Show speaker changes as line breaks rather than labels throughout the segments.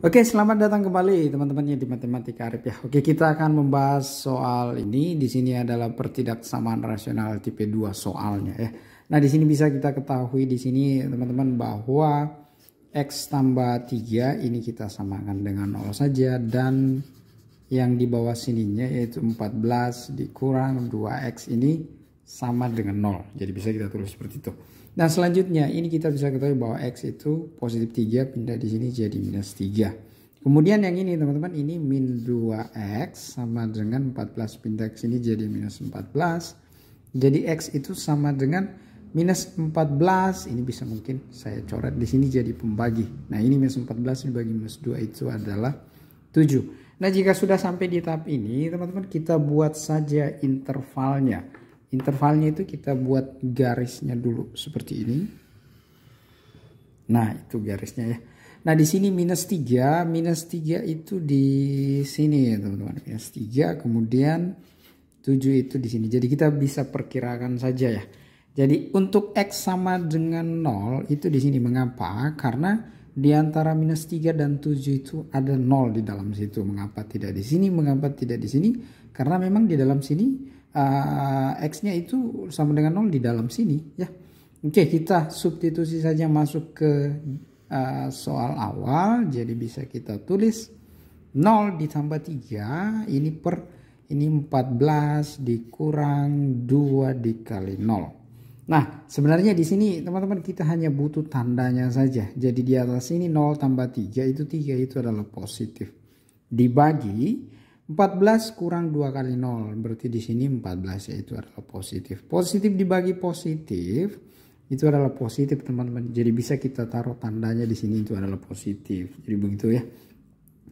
Oke, selamat datang kembali teman-temannya di Matematika Arif ya. Oke, kita akan membahas soal ini. Di sini adalah pertidaksamaan rasional tipe 2 soalnya ya. Nah, di sini bisa kita ketahui di sini teman-teman bahwa X tambah 3 ini kita samakan dengan 0 saja dan yang di bawah sininya yaitu 14 dikurang 2X ini sama dengan 0. Jadi bisa kita tulis seperti itu. Nah selanjutnya ini kita bisa ketahui bahwa X itu positif 3 pindah di sini jadi minus 3. Kemudian yang ini teman-teman ini min 2X sama dengan 14 pindah ke sini jadi minus 14. Jadi X itu sama dengan minus 14. Ini bisa mungkin saya coret di sini jadi pembagi. Nah ini minus 14 dibagi minus 2 itu adalah 7. Nah jika sudah sampai di tahap ini teman-teman kita buat saja intervalnya intervalnya itu kita buat garisnya dulu seperti ini. Nah, itu garisnya ya. Nah, di sini minus 3, minus 3 itu di sini ya teman-teman. Minus 3, kemudian 7 itu di sini. Jadi kita bisa perkirakan saja ya. Jadi untuk X sama dengan 0 itu di sini. Mengapa? Karena di antara minus 3 dan 7 itu ada 0 di dalam situ. Mengapa tidak di sini? Mengapa tidak di sini? Karena memang di dalam sini uh, x-nya itu sama dengan 0 di dalam sini ya. Oke, kita substitusi saja masuk ke uh, soal awal. Jadi bisa kita tulis 0 ditambah 3 ini per ini 14 dikurang 2 dikali 0. Nah, sebenarnya di sini teman-teman kita hanya butuh tandanya saja. Jadi di atas ini 0 tambah 3 itu 3 itu adalah positif. Dibagi 14 kurang 2 kali 0 berarti di sini 14 yaitu adalah positif. Positif dibagi positif itu adalah positif teman-teman. Jadi bisa kita taruh tandanya di sini itu adalah positif. Jadi begitu ya.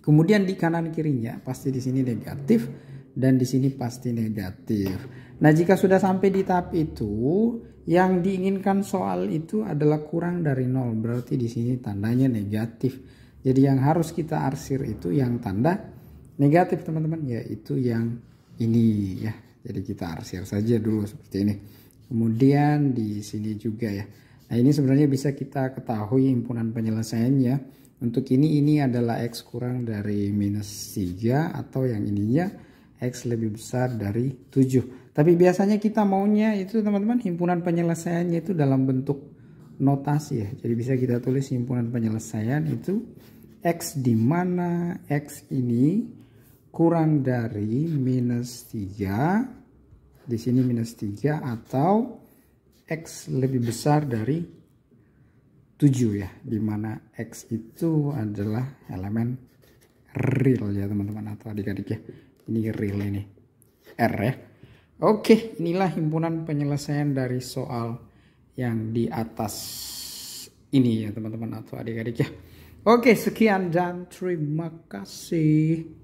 Kemudian di kanan kirinya pasti di sini negatif dan di sini pasti negatif. Nah, jika sudah sampai di tahap itu, yang diinginkan soal itu adalah kurang dari 0 Berarti di sini tandanya negatif. Jadi yang harus kita arsir itu yang tanda negatif teman-teman ya itu yang ini ya jadi kita arsir saja dulu seperti ini kemudian di sini juga ya nah ini sebenarnya bisa kita ketahui himpunan penyelesaiannya untuk ini ini adalah X kurang dari minus 3 atau yang ininya X lebih besar dari 7 tapi biasanya kita maunya itu teman-teman himpunan penyelesaiannya itu dalam bentuk notasi ya jadi bisa kita tulis himpunan penyelesaian itu X di mana X ini kurang dari minus 3 di sini minus 3 atau X lebih besar dari 7 ya dimana X itu adalah elemen real ya teman-teman atau adik-adik ya ini real ini R ya Oke inilah himpunan penyelesaian dari soal yang di atas ini ya teman-teman atau adik-adik ya Oke sekian dan terima kasih